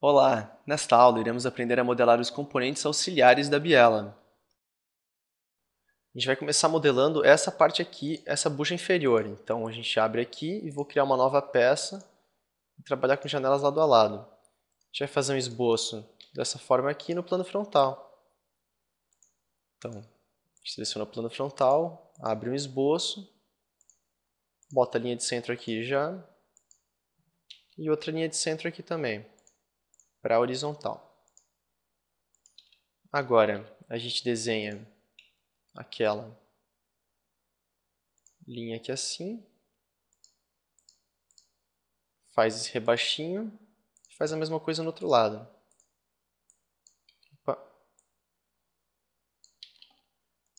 Olá! Nesta aula, iremos aprender a modelar os componentes auxiliares da biela. A gente vai começar modelando essa parte aqui, essa bucha inferior. Então, a gente abre aqui e vou criar uma nova peça e trabalhar com janelas lado a lado. A gente vai fazer um esboço dessa forma aqui no plano frontal. Então, seleciona o plano frontal, abre um esboço Bota a linha de centro aqui já. E outra linha de centro aqui também, para a horizontal. Agora, a gente desenha aquela linha aqui assim. Faz esse rebaixinho. E faz a mesma coisa no outro lado. Opa.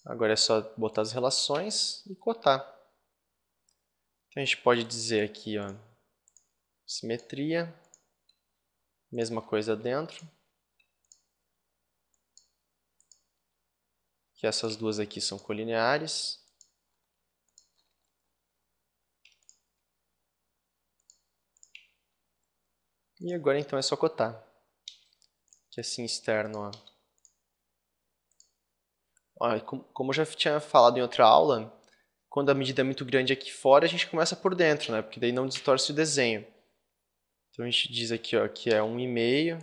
Agora é só botar as relações e cotar. Então a gente pode dizer aqui, ó, simetria, mesma coisa dentro. Que essas duas aqui são colineares. E agora então é só cotar. Que assim externo, ó. como eu já tinha falado em outra aula, quando a medida é muito grande aqui fora, a gente começa por dentro, né? Porque daí não distorce o desenho. Então a gente diz aqui, ó, que é 1,5.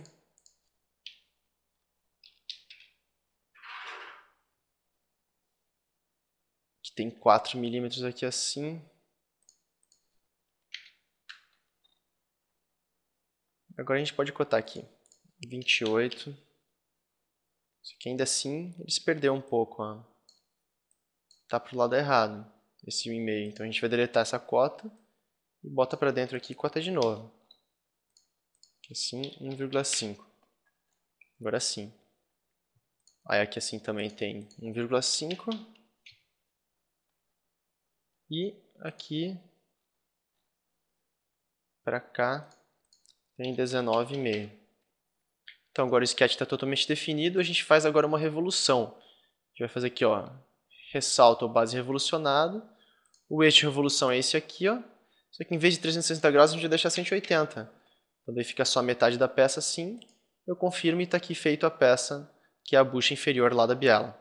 Que tem 4 milímetros aqui assim. Agora a gente pode cotar aqui. 28. Só que ainda assim, eles perderam um pouco, ó. Tá pro lado errado esse 1,5. Então a gente vai deletar essa cota e bota para dentro aqui cota de novo. Assim, 1,5. Agora sim. Aí aqui assim também tem 1,5. E aqui para cá tem 19,5. Então agora o sketch está totalmente definido, a gente faz agora uma revolução. A gente vai fazer aqui, ó, ressalta o base revolucionado. O eixo de revolução é esse aqui, ó. Só que em vez de 360 graus, a gente vai deixar 180. Então daí fica só metade da peça assim. Eu confirmo e está aqui feito a peça, que é a bucha inferior lá da biela.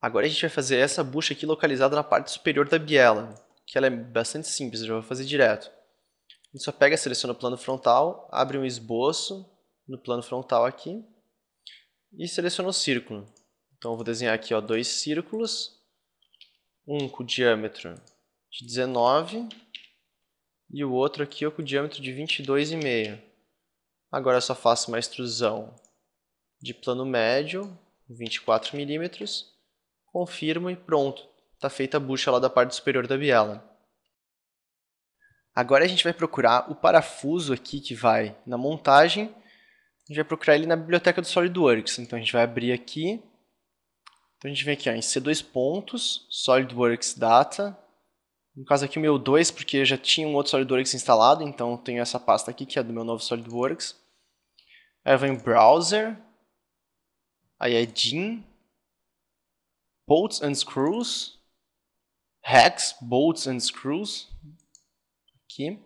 Agora a gente vai fazer essa bucha aqui localizada na parte superior da biela, que ela é bastante simples, eu já vou fazer direto. A gente só pega, seleciona o plano frontal, abre um esboço no plano frontal aqui e seleciona o círculo. Então eu vou desenhar aqui ó, dois círculos, um com diâmetro de 19 e o outro aqui ó, com diâmetro de 22,5. Agora eu só faço uma extrusão de plano médio, 24 milímetros, confirmo e pronto, está feita a bucha lá da parte superior da biela. Agora a gente vai procurar o parafuso aqui que vai na montagem, a gente vai procurar ele na biblioteca do SolidWorks, então a gente vai abrir aqui, então a gente vem aqui ó, em C2 pontos, SolidWorks Data. No caso aqui o meu 2, porque já tinha um outro SolidWorks instalado, então tenho essa pasta aqui que é do meu novo SolidWorks. Aí eu vou em Browser, aí é DIN, Bolts and Screws, hex Bolts and Screws, aqui.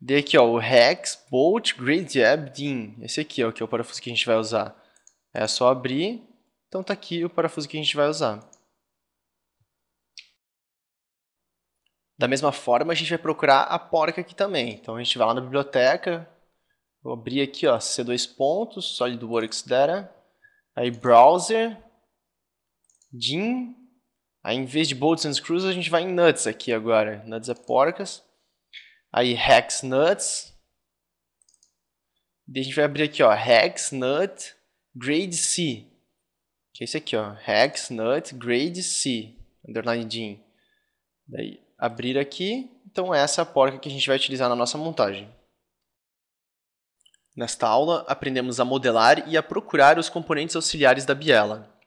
Dei aqui ó, o Hex Bolt Grid din Esse aqui ó, que é o parafuso que a gente vai usar. É só abrir então está aqui o parafuso que a gente vai usar. Da mesma forma, a gente vai procurar a porca aqui também. Então a gente vai lá na biblioteca, vou abrir aqui, ó, C2 pontos, SolidWorks Data, aí Browser, DIN, aí em vez de Bolts and Screws, a gente vai em Nuts aqui agora, Nuts é porcas, aí Hex Nuts, e a gente vai abrir aqui, ó, Hex Nut Grade C que é esse aqui, ó, hex nut grade c, underline din. Daí, abrir aqui, então essa é a porca que a gente vai utilizar na nossa montagem. Nesta aula, aprendemos a modelar e a procurar os componentes auxiliares da biela.